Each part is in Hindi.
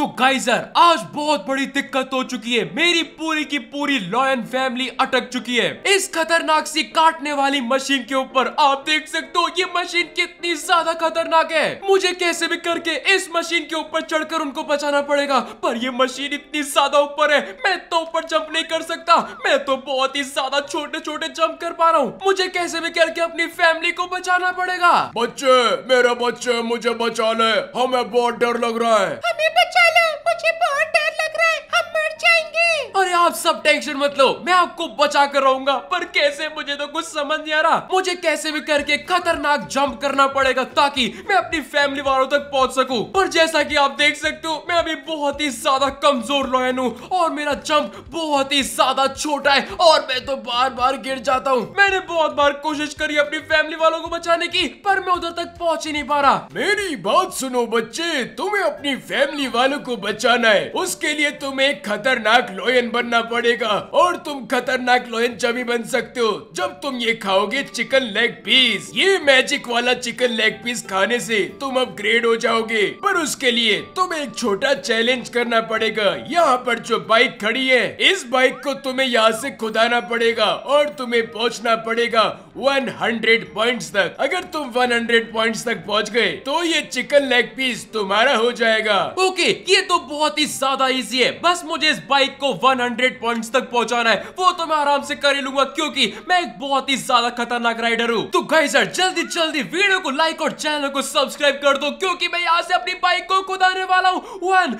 तो गाइजर आज बहुत बड़ी दिक्कत हो चुकी है मेरी पूरी की पूरी लॉयन फैमिली अटक चुकी है इस खतरनाक सी काटने वाली मशीन के ऊपर आप देख सकते हो ये मशीन कितनी ज्यादा खतरनाक है मुझे कैसे भी करके इस मशीन के ऊपर चढ़कर उनको बचाना पड़ेगा पर ये मशीन इतनी ज्यादा ऊपर है मैं तो ऊपर जंप नहीं कर सकता मैं तो बहुत ही ज्यादा छोटे छोटे जम्प कर पा रहा हूँ मुझे कैसे भी करके अपनी फैमिली को बचाना पड़ेगा बच्चे मेरे बच्चे मुझे बचा ले हमें बहुत डर लग रहा है हमें बचा मुझे बहुत डर लग रहा है हम मर जाएंगे अरे आप सब टेंशन मत लो मैं आपको बचा कर रहूंगा पर कैसे मुझे तो कुछ समझ नहीं आ रहा मुझे कैसे भी करके खतरनाक जंप करना पड़ेगा ताकि मैं अपनी फैमिली वालों तक पहुंच सकूं पर जैसा कि आप देख सकते हो मैं अभी बहुत ही ज्यादा कमजोर लॉयन हूँ और मेरा जंप बहुत ही ज्यादा छोटा है और मैं तो बार बार गिर जाता हूँ मैंने बहुत बार कोशिश करी अपनी फैमिली वालों को बचाने की पर मैं उधर तक पहुँच ही नहीं पा रहा मेरी बात सुनो बच्चे तुम्हें अपनी फैमिली वालों को बचाना है उसके लिए तुम्हें एक खतरनाक लोयन बनना पड़ेगा और तुम खतरनाक लोयन जब बन सकते हो जब तुम ये खाओगे चिकन लेग पीस ये मैजिक वाला चिकन लेग पीस खाने से तुम अपग्रेड हो जाओगे पर उसके लिए तुम्हें एक छोटा चैलेंज करना पड़ेगा यहाँ पर जो बाइक खड़ी है इस बाइक को तुम्हें यहाँ से खुदाना पड़ेगा और तुम्हें पहुँचना पड़ेगा 100 पॉइंट्स तक अगर तुम 100 पॉइंट्स तक पहुँच गए तो ये चिकन लेग पीस तुम्हारा हो जाएगा ओके ये तो बहुत ही ज्यादा इजी है बस मुझे इस बाइक को 100 पॉइंट्स तक पहुंचाना है वो तो मैं आराम से कर ही लूंगा क्योंकि मैं एक बहुत ही ज्यादा खतरनाक राइडर हूँ तो गई सर जल्दी जल्दी वीडियो को लाइक और चैनल को सब्सक्राइब कर दो क्योंकि मैं यहाँ से अपनी बाइक को कुदाने वाला हूँ वन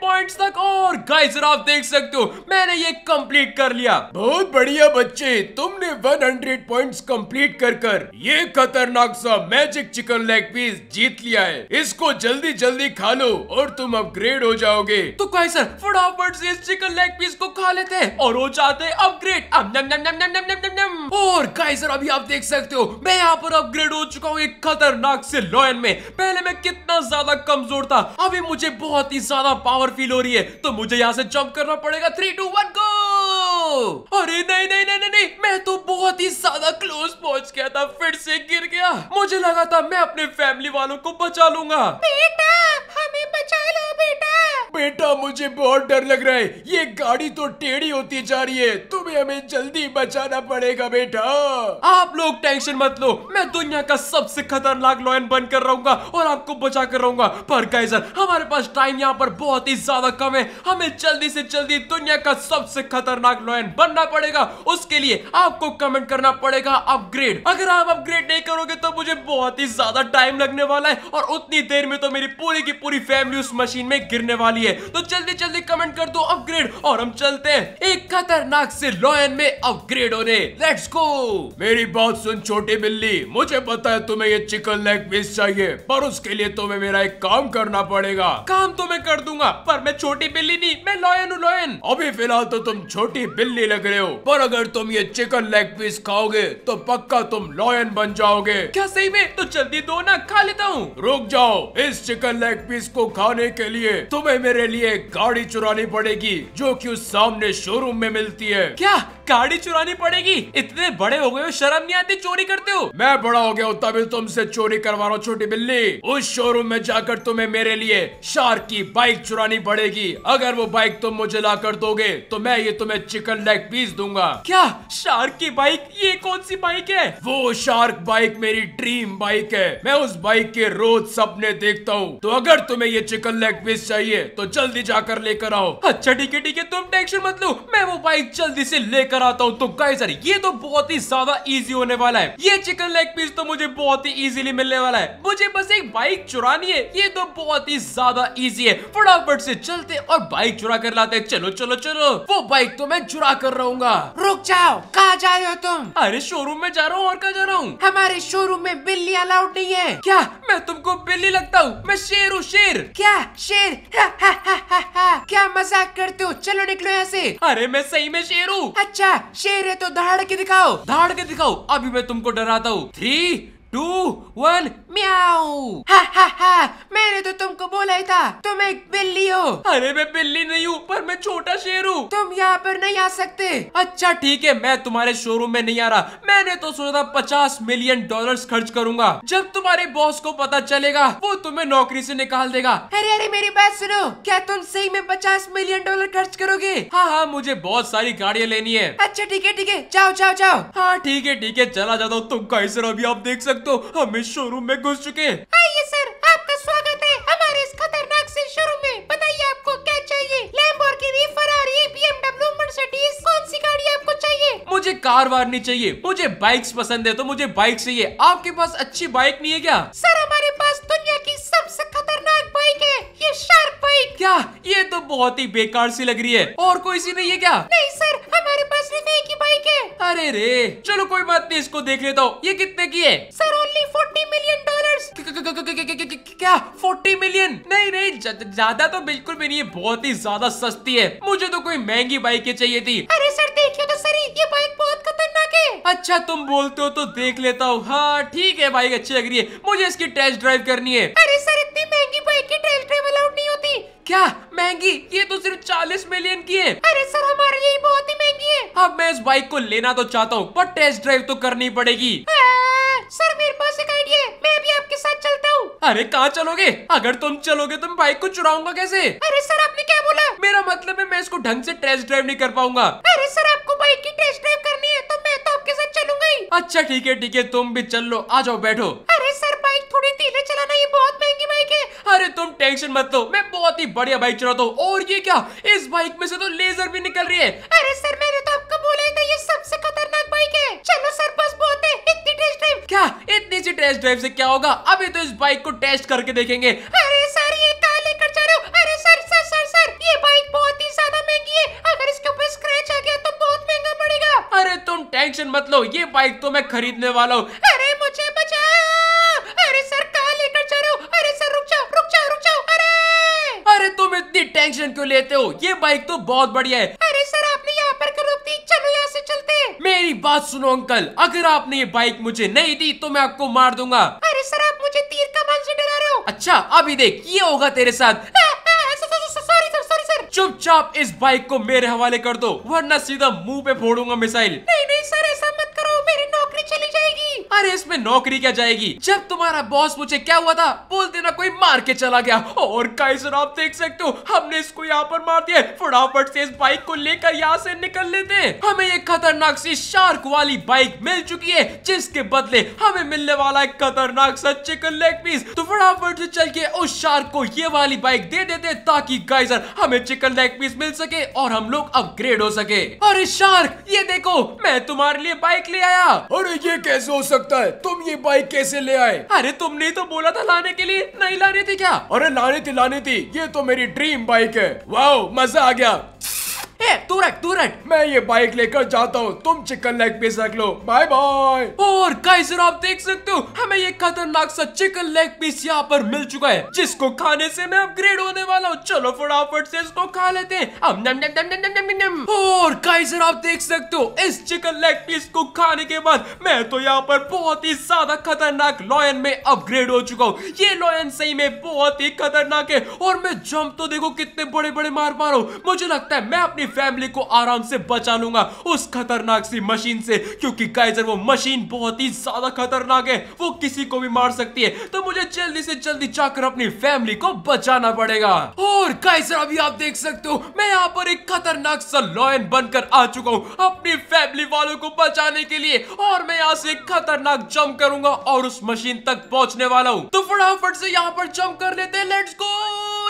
पॉइंट्स तक और गई सर आप देख सकते हो मैंने ये कम्प्लीट कर लिया बहुत बढ़िया बच्चे तुमने वन हंड्रेड पॉइंट कम्प्लीट कर कर ये खतरनाक सा मैजिक चिकन लेग पीस जीत लिया है इसको जल्दी जल्दी खा लो और तुम अपग्रेड हो जाओगे तो कहे सर फटाफट से इस चिकन लेग पीस को खा लेते हैं और हो जाते हैं अपग्रेड अब नम नम नम नम नम नम नम नम और गाइजर अभी आप देख सकते हो मैं यहाँ पर अपग्रेड हो चुका हूँ एक खतरनाक से लॉयन में पहले मैं कितना ज्यादा कमजोर था अभी मुझे बहुत ही ज्यादा पावर फील हो रही है तो मुझे यहाँ से जंप करना पड़ेगा थ्री टू वन गो अरे नहीं नहीं नहीं नहीं, नहीं। मैं तो बहुत ही ज्यादा क्लोज पहुंच गया था फिर से गिर गया मुझे लगा था मैं अपने फैमिली वालों को बचा लूंगा बेटा हमें बचा लो बेटा बेटा मुझे बहुत डर लग रहा है ये गाड़ी तो टेढ़ी होती जा रही है तुम्हें हमें जल्दी बचाना पड़ेगा बेटा आप लोग टेंशन मत लो मैं दुनिया का सबसे खतरनाक लॉयन बनकर रहूंगा और आपको बचा कर रहूंगा पर कैसर हमारे पास टाइम यहाँ पर बहुत ही ज्यादा कम है हमें जल्दी से जल्दी दुनिया का सबसे खतरनाक लॉयन मैन बनना पड़ेगा उसके लिए आपको कमेंट करना पड़ेगा अपग्रेड अगर आप अपग्रेड नहीं करोगे तो मुझे बहुत ही ज्यादा टाइम लगने वाला है और उतनी देर में तो मेरी पूरी की पूरी फैमिली उस मशीन में गिरने वाली है तो जल्दी जल्दी कमेंट कर दो अपग्रेड और हम चलते हैं एक खतरनाक से लॉयन में अपग्रेड होने लेट्स गो मेरी बात सुन छोटी बिल्ली मुझे पता है तुम्हें ये चिकन लेग पीस चाहिए पर उसके लिए तुम्हें मेरा एक काम करना पड़ेगा काम तो मैं कर दूंगा पर मैं छोटी बिल्ली नहीं मैं लॉयन हूँ लॉयन अभी फिलहाल तो तुम छोटी बिल्ली बिल्ली लग रहे हो पर अगर तुम ये चिकन लेग पीस खाओगे तो पक्का तुम लॉयन बन जाओगे क्या सही में तो जल्दी दो ना खा लेता हूँ रुक जाओ इस चिकन लेग पीस को खाने के लिए तुम्हें मेरे लिए गाड़ी चुरानी पड़ेगी जो की उस सामने शोरूम में मिलती है क्या गाड़ी चुरानी पड़ेगी इतने बड़े हो गए हो शर्म नहीं आती चोरी करते हो मैं बड़ा हो गया हूँ तभी तुमसे चोरी करवा रहा हूँ छोटी बिल्ली उस शोरूम में जाकर तुम्हें मेरे लिए शार्क की बाइक चुरानी पड़ेगी अगर वो बाइक तुम मुझे ला कर दोगे तो मैं ये तुम्हें चिकन लेग पीस दूंगा क्या शार्क की बाइक ये कौन सी बाइक है वो शार्क बाइक मेरी ड्रीम बाइक है मैं उस बाइक के रोज सपने देखता हूँ तो अगर तुम्हें ये चिकन लेग पीस चाहिए तो जल्दी जाकर लेकर आओ अच्छा ठीक है ठीक है तुम टेंशन मत लो मैं वो बाइक जल्दी से लेकर लेकर आता हूँ तो गाइस सर ये तो बहुत ही ज्यादा इजी होने वाला है ये चिकन लेग पीस तो मुझे बहुत ही इजीली मिलने वाला है मुझे बस एक बाइक चुरानी है ये तो बहुत ही ज्यादा इजी है फटाफट से चलते और बाइक चुरा कर लाते चलो चलो चलो वो बाइक तो मैं चुरा कर रहूंगा रुक जाओ कहा जा रहे हो तुम अरे शोरूम में जा रहा हूँ और कहा जा रहा हूँ हमारे शोरूम में बिल्ली अलाउड नहीं है क्या मैं तुमको बिल्ली लगता हूँ मैं शेर हूँ शेर क्या शेर हा, हा, हा, हा, हा। क्या मजाक करते हो चलो निकलो यहाँ से अरे मैं सही में शेर हूँ अच्छा है शेर है तो दहाड़ के दिखाओ दहाड़ के दिखाओ अभी मैं तुमको डराता हूँ थ्री टू वन म्याओ हा हा हा मैंने तो तुमको बोला ही था तुम एक बिल्ली हो अरे मैं बिल्ली नहीं हूँ पर मैं छोटा शेर हूँ तुम यहाँ पर नहीं आ सकते अच्छा ठीक है मैं तुम्हारे शोरूम में नहीं आ रहा मैंने तो सोचा था पचास मिलियन डॉलर्स खर्च करूंगा जब तुम्हारे बॉस को पता चलेगा वो तुम्हें नौकरी से निकाल देगा अरे अरे मेरी बात सुनो क्या तुम सही में पचास मिलियन डॉलर खर्च करोगे हाँ हाँ मुझे बहुत सारी गाड़ियाँ लेनी है अच्छा ठीक है ठीक है जाओ जाओ जाओ हाँ ठीक है ठीक है चला जाता हूँ तुम कैसे अभी आप देख सकते तक तो हम इस शोरूम में घुस चुके हैं आइए सर आपका स्वागत है हमारे इस खतरनाक से शोरूम में बताइए आपको क्या चाहिए लैम्बोर्गिनी, फरारी, बीएमडब्ल्यू, मर्सिडीज कौन सी गाड़ी आपको चाहिए मुझे कार वार नहीं चाहिए मुझे बाइक्स पसंद है तो मुझे बाइक चाहिए आपके पास अच्छी बाइक नहीं है क्या सर हमारे पास दुनिया की सबसे खतरनाक बाइक है ये शार्क बाइक क्या ये तो बहुत ही बेकार सी लग रही है और कोई सी नहीं है क्या नहीं सर अरे रे चलो कोई बात नहीं इसको देख लेता हूँ ये कितने की है sir only forty million dollar क्या फोर्टी मिलियन नहीं नहीं ज्यादा तो बिल्कुल भी नहीं है बहुत ही ज्यादा सस्ती है मुझे तो कोई महंगी बाइक चाहिए थी अरे सर देखिए तो सर ये बाइक बहुत खतरनाक है अच्छा तुम बोलते हो तो देख लेता हूँ हाँ ठीक है बाइक अच्छी लग रही है मुझे इसकी टेस्ट ड्राइव करनी है अरे सर इतनी महंगी बाइक की टेस्ट ड्राइव अलाउड नहीं होती क्या महंगी ये तो सिर्फ चालीस मिलियन की है अरे सर हमारे यही बहुत ही महंगी है अब मैं इस बाइक को लेना तो चाहता हूँ पर टेस्ट ड्राइव तो करनी पड़ेगी सर मेरे पास एक आइडिया है मैं भी आपके साथ चलता हूँ अरे कहाँ चलोगे अगर तुम चलोगे तो मैं बाइक को चुराऊंगा कैसे अरे सर आपने क्या बोला मेरा मतलब है मैं इसको ढंग से टेस्ट ड्राइव नहीं कर पाऊंगा अरे सर आपको बाइक की टेस्ट ड्राइव करनी है तो मैं तो आपके साथ चलूंगा अच्छा ठीक है ठीक है तुम भी चल लो आ जाओ बैठो तुम टेंशन मत लो मैं बहुत ही बढ़िया बाइक चलाता हूँ और ये क्या इस बाइक में से तो लेजर भी निकल रही है अरे सर मैंने तो आपको बोला था ये सबसे खतरनाक बाइक है चलो सर बस बहुत है इतनी टेस्ट ड्राइव क्या इतनी सी टेस्ट ड्राइव से क्या होगा अभी तो इस बाइक को टेस्ट करके देखेंगे अरे सर ये कहा लेकर जा रहे हो अरे सर सर सर सर ये बाइक बहुत ही ज्यादा महंगी है अगर इसके ऊपर स्क्रैच आ गया तो बहुत महंगा पड़ेगा अरे तुम टेंशन मत लो ये बाइक तो मैं खरीदने वाला हूँ टेंशन क्यों लेते हो ये बाइक तो बहुत बढ़िया है अरे सर आपने यहाँ पर करो चलो यहाँ से चलते हैं मेरी बात सुनो अंकल अगर आपने ये बाइक मुझे नहीं दी तो मैं आपको मार दूंगा अरे सर आप मुझे तीर मन से डरा रहे हो अच्छा अभी देख ये होगा तेरे साथ चुपचाप इस बाइक को मेरे हवाले कर दो वरना सीधा मुंह पे फोड़ूंगा मिसाइल अरे इसमें नौकरी क्या जाएगी जब तुम्हारा बॉस मुझे क्या हुआ था बोल देना कोई मार के चला गया और काइजर आप देख सकते हो हमने इसको यहाँ पर मार दिया फटाफट से इस बाइक को लेकर यहाँ से निकल लेते हैं हमें एक खतरनाक सी शार्क वाली बाइक मिल चुकी है जिसके बदले हमें मिलने वाला एक खतरनाक सा चिकन लेग पीस तो फटाफट से चल के उस शार्क को ये वाली बाइक दे देते ताकि गाइजर हमें चिकन लेग पीस मिल सके और हम लोग अपग्रेड हो सके अरे शार्क ये देखो मैं तुम्हारे लिए बाइक ले आया अरे ये कैसे हो सकता लगता है तुम ये बाइक कैसे ले आए अरे तुमने तो बोला था लाने के लिए नहीं लानी थी क्या अरे लानी थी लानी थी ये तो मेरी ड्रीम बाइक है वाह मजा आ गया ए तू रख तू रख मैं ये बाइक लेकर जाता हूँ तुम चिकन लेग पीस रख लो बाय बाय और गाइजर आप देख सकते हो हमें ये खतरनाक सा चिकन लेग पीस यहाँ पर मिल चुका है जिसको खाने से मैं अपग्रेड होने वाला हूँ चलो फटाफट से इसको खा लेते हैं अब नम नम नम नम नम नम और आप देख सकते हो इस चिकन लेग पीस को खाने के बाद मैं तो यहाँ पर बहुत ही ज्यादा खतरनाक लॉयन में अपग्रेड हो चुका हूँ ये लॉयन सही में बहुत ही खतरनाक है और मैं जम तो देखो कितने बड़े बड़े मार पा रहा हूँ मुझे लगता है मैं अपनी अपनी फैमिली को आराम से बचा लूंगा उस खतरनाक सी मशीन से क्योंकि गाइजर वो मशीन बहुत ही ज्यादा खतरनाक है वो किसी को भी मार सकती है तो मुझे जल्दी से जल्दी जाकर अपनी फैमिली को बचाना पड़ेगा और गाइजर अभी आप देख सकते हो मैं यहाँ पर एक खतरनाक सा लॉयन बनकर आ चुका हूँ अपनी फैमिली वालों को बचाने के लिए और मैं यहाँ से खतरनाक जम करूंगा और उस मशीन तक पहुँचने वाला हूँ तो फटाफट से यहाँ पर जम कर लेते हैं लेट्स गो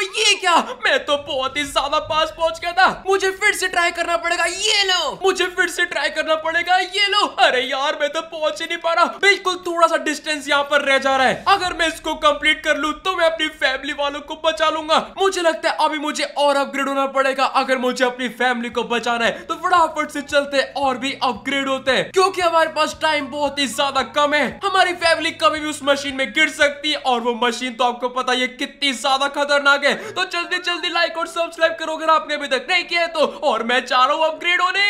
ये क्या मैं तो बहुत ही ज्यादा पास पहुंच गया था मुझे फिर फिर से ट्राई करना पड़ेगा ये लो मुझे फिर से ट्राई करना पड़ेगा ये लो अरे यार मैं तो पहुंच ही नहीं पा रहा बिल्कुल थोड़ा सा डिस्टेंस यहाँ पर रह जा रहा है अगर मैं इसको कम्प्लीट कर लू तो मैं अपनी फैमिली वालों को बचा लूंगा मुझे लगता है अभी मुझे और अपग्रेड होना पड़ेगा अगर मुझे अपनी फैमिली को बचाना है तो फटाफट से चलते और भी अपग्रेड होते हैं क्योंकि हमारे पास टाइम बहुत ही ज्यादा कम है हमारी फैमिली कभी भी उस मशीन में गिर सकती है और वो मशीन तो आपको पता है कितनी ज्यादा खतरनाक है तो जल्दी जल्दी लाइक और सब्सक्राइब करो अगर आपने अभी तक नहीं किया तो और मैं चाह रहा हूँ अपग्रेड होने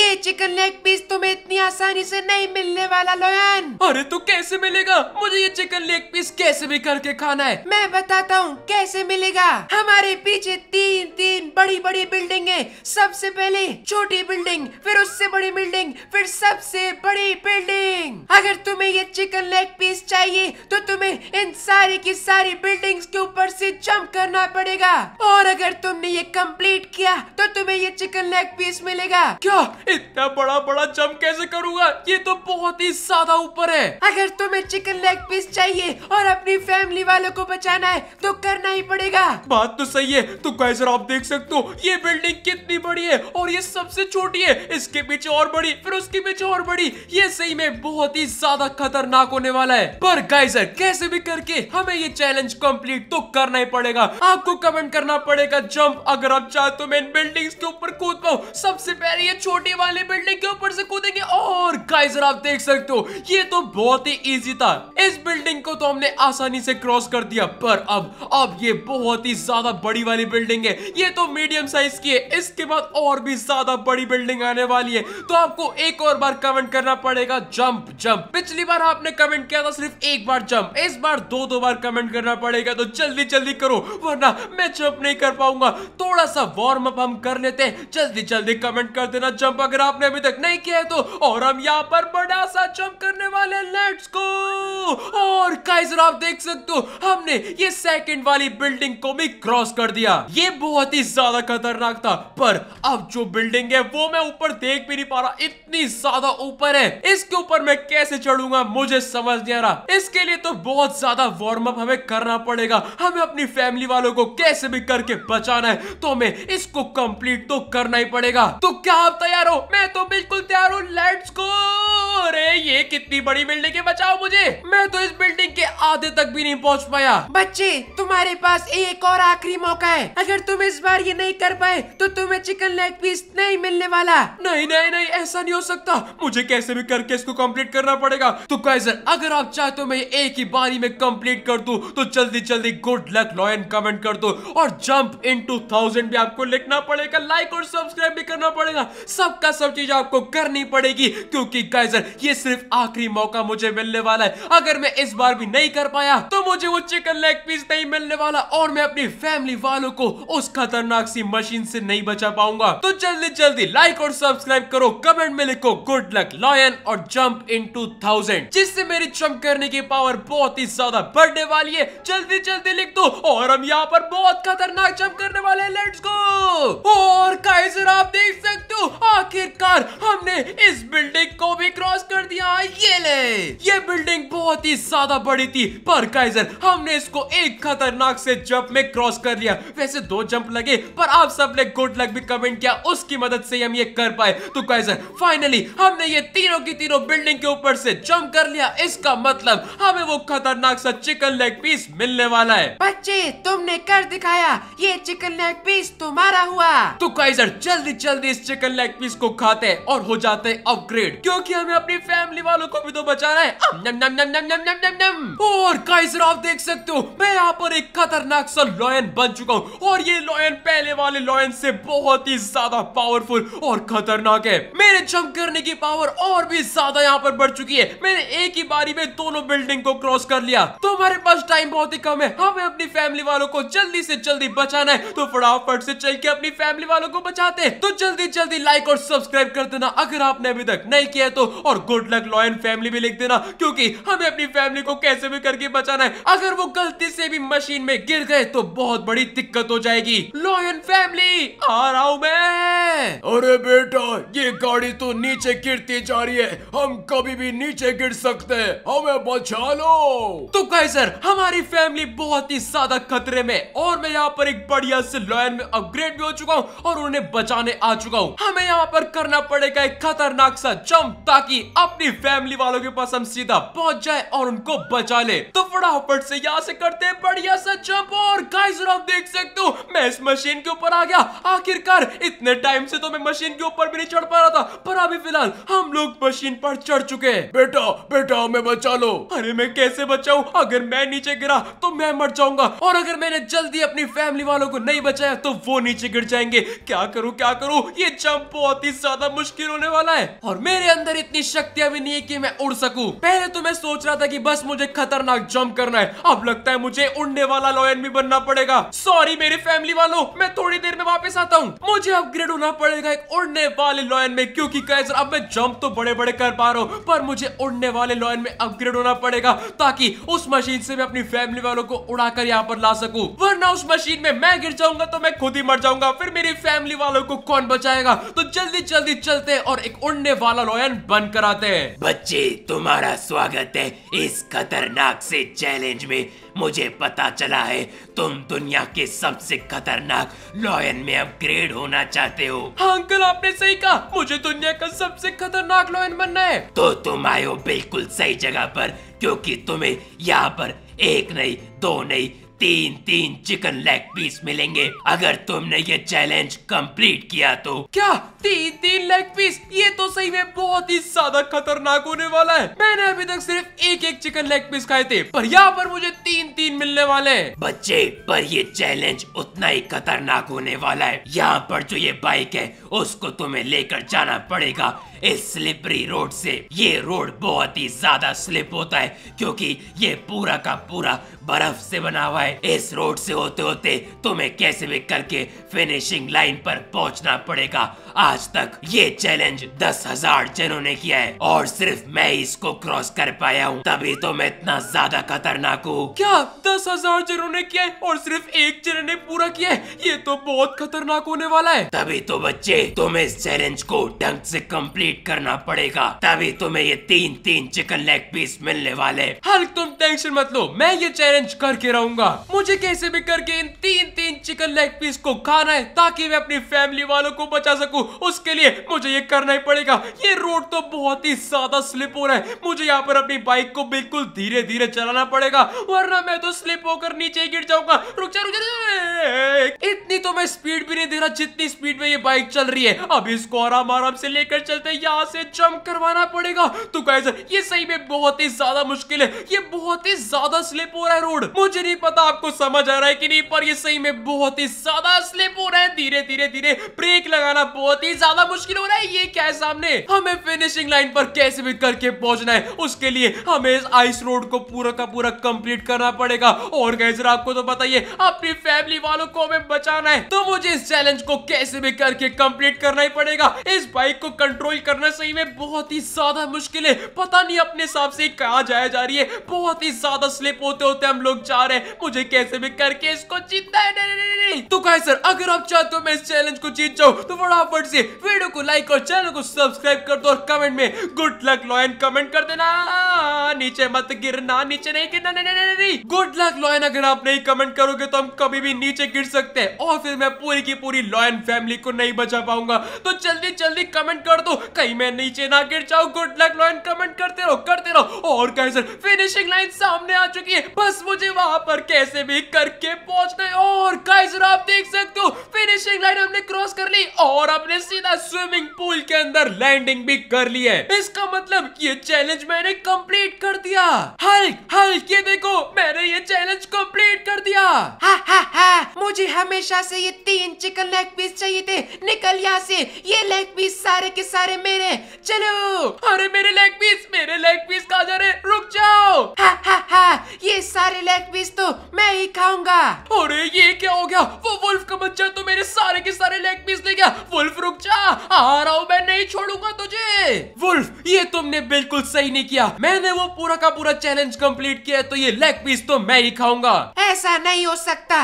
ये चिकन लेग पीस तुम्हें इतनी आसानी से नहीं मिलने वाला लोयन अरे तो कैसे मिलेगा मुझे ये चिकन लेग पीस कैसे भी करके खाना है मैं बताता हूँ कैसे मिलेगा हमारे पीछे तीन तीन बड़ी बड़ी बिल्डिंग है सबसे पहले छोटी बिल्डिंग फिर उससे बड़ी बिल्डिंग फिर सबसे बड़ी बिल्डिंग अगर तुम्हें ये चिकन लेग पीस चाहिए तो तुम्हें इन सारी की सारी बिल्डिंग्स के ऊपर से जंप करना पड़ेगा और अगर तुमने ये कंप्लीट किया तो तुम्हें ये चिकन लेग पीस मिलेगा क्या इतना बड़ा बड़ा जंप कैसे करूँगा ये तो बहुत ही सादा ऊपर है अगर तुम्हें चिकन लेग पीस चाहिए और अपनी फैमिली वालों को बचाना है तो करना ही पड़ेगा बात तो सही है तो कैसे आप देख सकते हो ये बिल्डिंग कितनी बड़ी है और ये सबसे छोटी है इसके पीछे और बड़ी फिर उसके पीछे और बड़ी ये सही में बहुत ही ज्यादा खतरनाक होने वाला है पर गाइजर कैसे भी करके हमें ये चैलेंज कंप्लीट तो करना ही पड़ेगा आपको कमेंट करना पड़ेगा जंप अगर आप चाहते हो मैं इन बिल्डिंग्स के ऊपर कूद पाऊँ सबसे पहले ये छोटी वाली बिल्डिंग के ऊपर से कूदेंगे गाइजर आप देख सकते हो ये तो बहुत ही इजी था इस बिल्डिंग को तो हमने आसानी से क्रॉस कर दिया पर अब अब ये बहुत ही ज्यादा बड़ी वाली बिल्डिंग है ये तो मीडियम साइज की है इसके बाद और भी ज्यादा बड़ी बिल्डिंग आने वाली है तो आपको एक और बार कमेंट करना पड़ेगा जंप जंप पिछली बार आपने कमेंट किया था सिर्फ एक बार जंप इस बार दो दो बार कमेंट करना पड़ेगा तो जल्दी जल्दी करो वरना मैं जंप नहीं कर पाऊंगा थोड़ा सा वार्म अप हम कर लेते हैं जल्दी जल्दी कमेंट कर देना जंप अगर आपने अभी तक नहीं किया है तो और हम यहाँ यहाँ पर बड़ा सा जंप करने वाले लेट्स गो और काइजर आप देख सकते हो हमने ये सेकंड वाली बिल्डिंग को भी क्रॉस कर दिया ये बहुत ही ज्यादा खतरनाक था पर अब जो बिल्डिंग है वो मैं ऊपर देख भी नहीं पा रहा इतनी ज्यादा ऊपर है इसके ऊपर मैं कैसे चढ़ूंगा मुझे समझ नहीं आ रहा इसके लिए तो बहुत ज्यादा वार्म अप हमें करना पड़ेगा हमें अपनी फैमिली वालों को कैसे भी करके बचाना है तो हमें इसको कंप्लीट तो करना ही पड़ेगा तो क्या आप तैयार हो मैं तो बिल्कुल तैयार हूँ लेट्स को अरे ये कितनी बड़ी बिल्डिंग है बचाओ मुझे मैं तो इस बिल्डिंग के आधे तक भी नहीं पहुंच पाया बच्चे तुम्हारे पास एक और आखिरी मौका है अगर तुम इस बार ये नहीं कर पाए तो तुम्हें चिकन लेग पीस नहीं मिलने वाला नहीं नहीं नहीं ऐसा नहीं हो सकता मुझे कैसे भी करके इसको कम्प्लीट करना पड़ेगा तो कैसे अगर आप चाहे तो मैं एक ही बारी में कम्प्लीट कर दू तो जल्दी जल्दी गुड लक लॉयन कमेंट कर दो और जम्प इन टू थाउजेंड भी आपको लिखना पड़ेगा लाइक और सब्सक्राइब भी करना पड़ेगा सबका सब चीज आपको करनी पड़ेगी क्योंकि कि गाइजर ये सिर्फ आखिरी मौका मुझे मिलने वाला है अगर मैं इस बार भी नहीं कर पाया तो मुझे वो चिकन लेग पीस नहीं मिलने वाला और मैं अपनी फैमिली वालों को उस खतरनाक सी मशीन से नहीं बचा पाऊंगा तो जल्दी जल्दी लाइक और सब्सक्राइब करो कमेंट में लिखो गुड लक लॉयन और जम्प इन टू थाउजेंड जिससे मेरी जंप करने की पावर बहुत ही ज्यादा बढ़ने वाली है जल्दी जल्दी लिख दो और हम यहाँ पर बहुत खतरनाक जम्प करने वाले हैं लेट्स गो और काइजर आप देख सकते हो आखिरकार हमने इस बिल्डिंग को भी क्रॉस कर दिया ये ले ये बिल्डिंग बहुत ही ज्यादा बड़ी थी पर काइजर हमने इसको एक खतरनाक से जंप में क्रॉस कर लिया वैसे दो जंप लगे पर आप सबने गुड लक भी कमेंट किया उसकी मदद से हम ये कर पाए तो काइजर फाइनली हमने ये तीनों की तीनों बिल्डिंग के ऊपर से जंप कर लिया इसका मतलब हमें वो खतरनाक सा चिकन लेग पीस मिलने वाला है बच्चे तुमने कर दिखाया ये चिकन लेग पीस तुम्हारा हुआ तो काइजर जल्दी जल्दी इस चिकन लेग पीस को खाते और हो जाते अपग्रेड क्यों क्योंकि हमें अपनी फैमिली वालों को भी तो बचाना है नम नम नम नम नम नम नम नम और काइजर आप देख सकते हो मैं यहाँ पर एक खतरनाक सा लॉयन बन चुका हूँ और ये लॉयन पहले वाले लॉयन से बहुत ही ज्यादा पावरफुल और खतरनाक है मेरे जम करने की पावर और भी ज्यादा यहाँ पर बढ़ चुकी है मैंने एक ही बारी में दोनों बिल्डिंग को क्रॉस कर लिया तो हमारे पास टाइम बहुत ही कम है हमें अपनी फैमिली वालों को जल्दी से जल्दी बचाना है तो फटाफट से चल के अपनी फैमिली वालों को बचाते तो जल्दी जल्दी लाइक और सब्सक्राइब कर देना अगर आपने अभी तक नहीं किया किया है तो और गुड लक लॉयन फैमिली भी लिख देना क्योंकि हमें अपनी फैमिली को कैसे भी करके बचाना है अगर वो गलती से भी मशीन में गिर गए तो बहुत बड़ी दिक्कत हो जाएगी लॉयन फैमिली आ रहा हूँ मैं अरे बेटा ये गाड़ी तो नीचे गिरती जा रही है हम कभी भी नीचे गिर सकते हैं हमें बचा लो तो कहे सर हमारी फैमिली बहुत ही ज्यादा खतरे में और मैं यहाँ पर एक बढ़िया से लॉयन में अपग्रेड भी हो चुका हूँ और उन्हें बचाने आ चुका हूँ हमें यहाँ पर करना पड़ेगा एक खतरनाक सा जंप ताकि अपनी फैमिली वालों के पास हम सीधा पहुंच जाए और उनको बचा ले तो फटाफट से यहाँ से करते हैं बढ़िया सा जंप और गाइस आप देख सकते हो मैं इस मशीन के ऊपर आ गया आखिरकार इतने टाइम से तो मैं मशीन के ऊपर भी नहीं चढ़ पा रहा था पर अभी फिलहाल हम लोग मशीन पर चढ़ चुके हैं बेटा बेटा हमें बचा लो अरे मैं कैसे बचाऊ अगर मैं नीचे गिरा तो मैं मर जाऊंगा और अगर मैंने जल्दी अपनी फैमिली वालों को नहीं बचाया तो वो नीचे गिर जाएंगे क्या करूँ क्या करूँ ये जंप बहुत ही ज्यादा मुश्किल होने वाला है और मेरे अंदर इतनी शक्तियां भी नहीं है कि मैं उड़ सकू पहले तो मैं सोच रहा था कि बस मुझे खतरनाक जंप करना है अब लगता है मुझे उड़ने वाला लॉयन भी बनना पड़ेगा सॉरी मेरे फैमिली वालों मैं थोड़ी देर में वापस आता हूँ मुझे अपग्रेड होना पड़ेगा एक उड़ने वाले लॉयन में क्यूँकी कैसर अब मैं जम्प तो बड़े बड़े कर पा रहा हूँ पर मुझे उड़ने वाले लॉयन में अपग्रेड होना पड़ेगा ताकि उस मशीन से मैं अपनी फैमिली वालों को उड़ाकर यहाँ पर ला सकूं वरना उस मशीन में मैं गिर जाऊंगा तो मैं खुद ही मर जाऊंगा फिर मेरी फैमिली वालों को कौन बचाएगा तो जल्दी जल्दी चलते और एक उड़ने वाला लॉयन बन बंद कराते हैं बच्चे तुम्हारा स्वागत है इस खतरनाक से चैलेंज में मुझे पता चला है तुम दुनिया के सबसे खतरनाक लॉयन में अपग्रेड होना चाहते हो हाँ अंकल आपने सही कहा मुझे दुनिया का सबसे खतरनाक लॉयन बनना है तो तुम आयो बिल्कुल सही जगह पर क्योंकि तुम्हें यहाँ पर एक नहीं दो नहीं तीन तीन चिकन लेग पीस मिलेंगे अगर तुमने ये चैलेंज कंप्लीट किया तो क्या तीन तीन लेग पीस ये तो सही में बहुत ही ज्यादा खतरनाक होने वाला है मैंने अभी तक सिर्फ एक एक चिकन लेग पीस खाए थे पर यहाँ पर मुझे तीन तीन मिलने वाले हैं बच्चे पर ये चैलेंज उतना ही खतरनाक होने वाला है यहाँ पर जो ये बाइक है उसको तुम्हें लेकर जाना पड़ेगा इस स्लिपरी रोड से ये रोड बहुत ही ज्यादा स्लिप होता है क्योंकि ये पूरा का पूरा बर्फ से बना हुआ है इस रोड से होते होते तुम्हें कैसे भी करके फिनिशिंग लाइन पर पहुंचना पड़ेगा आज तक ये चैलेंज दस हजार जनों ने किया है और सिर्फ मैं इसको क्रॉस कर पाया हूँ तभी तो मैं इतना ज्यादा खतरनाक हूँ क्या दस हजार जनों ने किया है और सिर्फ एक जन ने पूरा किया है ये तो बहुत खतरनाक होने वाला है तभी तो बच्चे तुम इस चैलेंज को ढंग से कम्प्लीट कंप्लीट करना पड़ेगा तभी तुम्हें ये तीन तीन चिकन लेग पीस मिलने वाले हल तुम टेंशन मत लो मैं ये चैलेंज करके रहूंगा मुझे कैसे भी करके इन तीन तीन चिकन लेग पीस को खाना है ताकि मैं अपनी फैमिली वालों को बचा सकूँ उसके लिए मुझे ये करना ही पड़ेगा ये रोड तो बहुत ही ज्यादा स्लिप हो रहा है मुझे यहाँ पर अपनी बाइक को बिल्कुल धीरे धीरे चलाना पड़ेगा वरना मैं तो स्लिप होकर नीचे गिर जाऊंगा रुक जा रुक जा इतनी तो मैं स्पीड भी नहीं दे रहा जितनी स्पीड में ये बाइक चल रही है अब इसको आराम आराम से लेकर चलते यहाँ से जंप करवाना पड़ेगा तो गाइस ये सही में बहुत ही ज्यादा मुश्किल है ये बहुत ही ज्यादा स्लिप हो रहा है रोड मुझे नहीं पता आपको समझ आ रहा है कि नहीं पर ये सही में बहुत ही ज्यादा स्लिप हो रहा है धीरे धीरे धीरे ब्रेक लगाना बहुत ही ज्यादा मुश्किल हो रहा है ये क्या है सामने हमें फिनिशिंग लाइन पर कैसे भी करके पहुंचना है उसके लिए हमें इस आइस रोड को पूरा का पूरा कंप्लीट करना पड़ेगा और गैसर आपको तो बताइए अपनी फैमिली वालों को हमें बचाना है तो मुझे इस चैलेंज को कैसे भी करके कंप्लीट करना ही पड़ेगा इस बाइक को कंट्रोल करना सही में बहुत ही ज्यादा मुश्किल है पता नहीं अपने हिसाब से कहा जाया जा रही है बहुत ही ज्यादा स्लिप होते होते हम लोग जा रहे हैं मुझे कैसे भी करके इसको जीतना है नहीं, नहीं, नहीं, तो कहे सर अगर आप चाहते हो मैं इस चैलेंज को जीत जाऊँ तो फटाफट से वीडियो को लाइक और चैनल को सब्सक्राइब कर दो और कमेंट में गुड लक लॉयन कमेंट कर देना गिरना नीचे मत गिरना नीचे नहीं गिरना नहीं नहीं नहीं गुड लक लॉयन अगर आप नहीं कमेंट करोगे तो हम कभी भी नीचे गिर सकते हैं और फिर मैं पूरी की पूरी लॉयन फैमिली को नहीं बचा पाऊंगा तो जल्दी जल्दी कमेंट कर दो कहीं मैं नीचे ना गिर जाऊँ गुड लक लॉयन कमेंट करते रहो करते रहो और कहीं सर फिनिशिंग लाइन सामने आ चुकी है बस मुझे वहां पर कैसे भी करके पहुंचना है और गाइस आप देख सकते हो फिनिशिंग लाइन हमने क्रॉस कर ली और अपने सीधा स्विमिंग पूल के अंदर लैंडिंग भी कर ली है इसका मतलब ये चैलेंज मैंने कंप्लीट कर दिया हल्क हल्क ये देखो मैंने ये चैलेंज कंप्लीट कर दिया हा हा हा मुझे हमेशा से ये तीन चिकन लेग पीस चाहिए थे निकल यहाँ से ये लेग पीस सारे के सारे मेरे चलो अरे मेरे लेग पीस मेरे लेग पीस कहा जा रहे रुक जाओ हा हा हा ये सारे लेग पीस तो मैं ही खाऊंगा अरे ये क्या हो गया वो वुल्फ का बच्चा तो मेरे सारे के सारे लेग पीस ले गया वुल्फ रुक जा आ रहा हूँ नहीं छोड़ूंगा तुझे वुल्फ ये तुमने बिल्कुल सही नहीं किया मैंने वो पूरा का पूरा चैलेंज कंप्लीट किया तो ये लेग पीस तो मैं ही खाऊंगा ऐसा नहीं हो सकता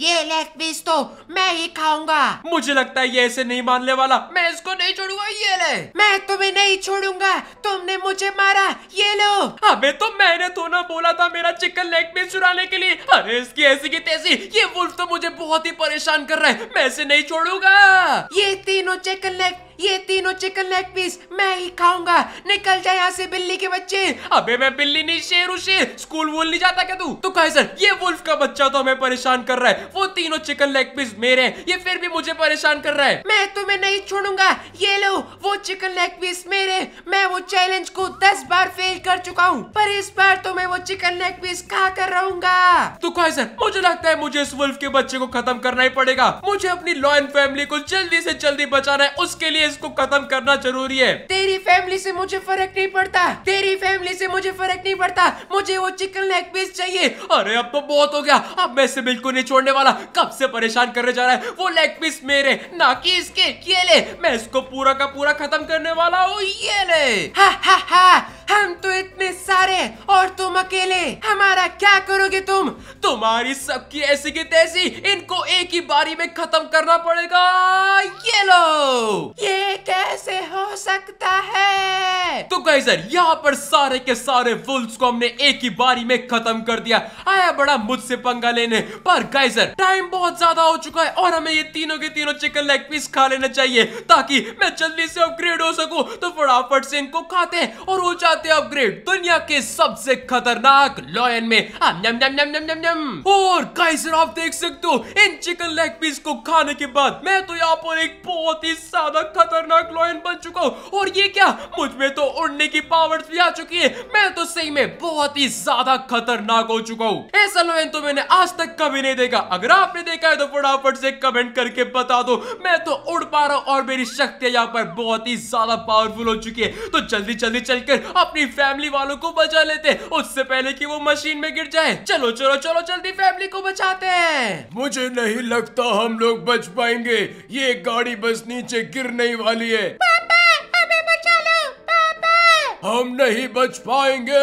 ये लेग पीस तो मैं ही खाऊंगा मुझे लगता है ये ऐसे नहीं मानने वाला मैं इसको नहीं छोड़ूंगा ये ले मैं तुम्हें नहीं छोड़ूंगा तुमने मुझे मारा ये लो अबे तो मैंने तो ना बोला था मेरा चिकन लेग पीस चुराने के लिए अरे इसकी ऐसी की तैसी ये वुल्फ तो मुझे बहुत ही परेशान कर रहा है मैं इसे नहीं छोड़ूंगा ये तीनों चिकन लेग ये तीनों चिकन लेग पीस मैं ही खाऊंगा निकल जाए यहाँ से बिल्ली के बच्चे अबे मैं बिल्ली नहीं शेर शेर स्कूल वूल नहीं जाता क्या तू तो कहे सर ये वुल्फ का बच्चा तो हमें परेशान कर रहा है वो तीनों चिकन लेग पीस मेरे हैं ये फिर भी मुझे परेशान कर रहा है मैं तुम्हें नहीं छोड़ूंगा ये लो वो चिकन लेग पीस मेरे मैं वो चैलेंज को दस बार फेल कर चुका हूँ पर इस बार तो मैं वो चिकन लेग पीस खा कर रहूंगा तो कहे सर मुझे लगता है मुझे इस वुल्फ के बच्चे को खत्म करना ही पड़ेगा मुझे अपनी लॉयन फैमिली को जल्दी से जल्दी बचाना है उसके लिए केस को खत्म करना जरूरी है तेरी फैमिली से मुझे फर्क नहीं पड़ता तेरी फैमिली से मुझे फर्क नहीं पड़ता मुझे वो चिकन लेग पीस चाहिए अरे अब तो बहुत हो गया अब मैं इसे बिल्कुल नहीं छोड़ने वाला कब से परेशान करने जा रहा है वो लेग पीस मेरे ना कि इसके ये ले मैं इसको पूरा का पूरा खत्म करने वाला हूँ ये ले हा हा हा हम तो इतने सारे और तुम अकेले हमारा क्या करोगे तुम तुम्हारी सबकी ऐसी की तैसी इनको एक ही बारी में खत्म करना पड़ेगा ये लो ये कैसे हो सकता है तो गई सर यहाँ पर सारे के सारे वुल्स को हमने एक ही बारी में खत्म कर दिया आया बड़ा मुझसे पंगा लेने पर गाइजर टाइम बहुत ज्यादा हो चुका है और हमें ये तीनों के तीनों चिकन लेग पीस खा लेना चाहिए ताकि मैं जल्दी से अपग्रेड हो सकूं तो फटाफट से इनको खाते हैं और हो जाते जाते अपग्रेड दुनिया के सबसे खतरनाक लॉयन में नम न्यम न्यम न्यम न्यम न्यम। और गाइसर आप देख सकते हो इन चिकन लेग पीस को खाने के बाद मैं तो यहाँ पर एक बहुत ही ज्यादा खतरनाक लॉयन बन चुका हूँ और ये क्या मुझ में तो उड़ने की पावर भी आ चुकी है मैं तो सही में बहुत ही ज्यादा खतरनाक हो चुका हूँ ऐसा लॉयन तो मैंने आज तक कभी नहीं देखा अगर आपने देखा है तो फटाफट से कमेंट करके बता दो मैं तो उड़ पा रहा हूँ और मेरी शक्तियाँ यहाँ पर बहुत ही ज्यादा पावरफुल हो चुकी है तो जल्दी जल्दी चलकर अब अपनी फैमिली वालों को बचा लेते हैं उससे पहले कि वो मशीन में गिर जाए चलो चलो चलो जल्दी फैमिली को बचाते हैं मुझे नहीं लगता हम लोग बच पाएंगे ये गाड़ी बस नीचे गिरने वाली है हम नहीं बच पाएंगे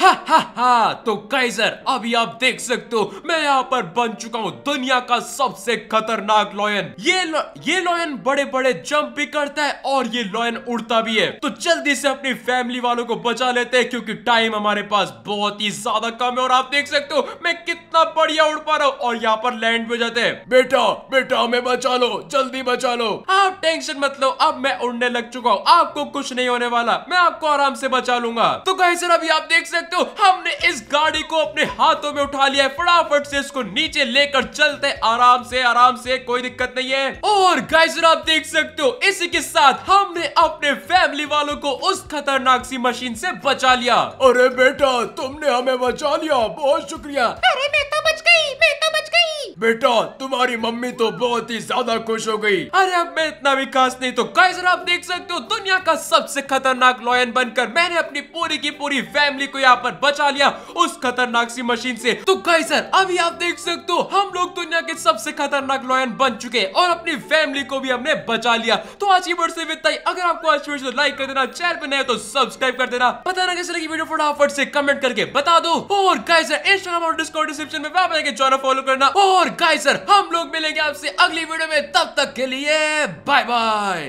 हा हा हा तो कैजर अभी आप देख सकते हो मैं यहाँ पर बन चुका हूँ दुनिया का सबसे खतरनाक लॉयन ये लो, ये लॉयन बड़े बड़े जंप भी करता है और ये लॉयन उड़ता भी है तो जल्दी से अपनी फैमिली वालों को बचा लेते हैं क्योंकि टाइम हमारे पास बहुत ही ज्यादा कम है और आप देख सकते हो मैं कितना बढ़िया उड़ पा रहा हूँ और यहाँ पर लैंड भी जाते हैं बेटा बेटा हमें बचा लो जल्दी बचा लो आप टेंशन मत लो अब मैं उड़ने लग चुका हूँ आपको कुछ नहीं होने वाला मैं आपको आराम आराम से बचा लूंगा तो कहीं सर अभी आप देख सकते हो हमने इस गाड़ी को अपने हाथों में उठा लिया है फटाफट से इसको नीचे लेकर चलते आराम से आराम से कोई दिक्कत नहीं है और गाइजर आप देख सकते हो इसी के साथ हमने अपने फैमिली वालों को उस खतरनाक सी मशीन से बचा लिया अरे बेटा तुमने हमें बचा लिया बहुत शुक्रिया अरे मैं तो बच गई मैं तो बेटा तुम्हारी मम्मी तो बहुत ही ज्यादा खुश हो गई अरे अब मैं इतना विकास नहीं तो काइजर आप देख सकते हो दुनिया का सबसे खतरनाक लॉयन बनकर मैंने अपनी पूरी की पूरी फैमिली को यहाँ पर बचा लिया उस खतरनाक सी मशीन से तो काइजर अभी आप देख सकते हो हम लोग दुनिया के सबसे खतरनाक लॉयन बन चुके और अपनी फैमिली को भी हमने बचा लिया तो आज की वीडियो ऐसी अगर आपको आज वीडियो लाइक कर देना चैनल पर नए तो सब्सक्राइब कर देना पता ना कैसे लगी वीडियो फटाफट से कमेंट करके बता दो और कैसे इंस्टाग्राम और डिस्कॉर्ड डिस्क्रिप्शन में फॉलो करना और और सर हम लोग मिलेंगे आपसे अगली वीडियो में तब तक के लिए बाय बाय